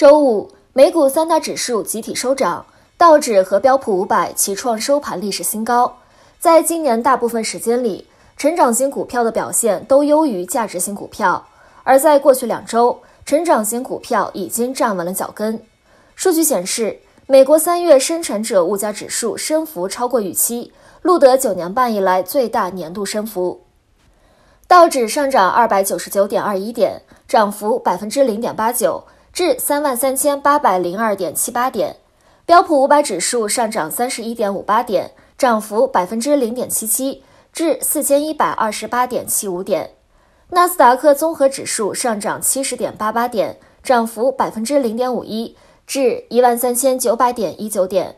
周五，美股三大指数集体收涨，道指和标普五百齐创收盘历史新高。在今年大部分时间里，成长型股票的表现都优于价值型股票，而在过去两周，成长型股票已经站稳了脚跟。数据显示，美国三月生产者物价指数升幅超过预期，录得九年半以来最大年度升幅。道指上涨二百九十九点二一点，涨幅百分之零点八九。至三万三千八百零二点七八点，标普五百指数上涨三十一点五八点，涨幅百分之零点七七，至四千一百二十八点七五点。纳斯达克综合指数上涨七十点八八点，涨幅百分之零点五一，至一万三千九百点一九点。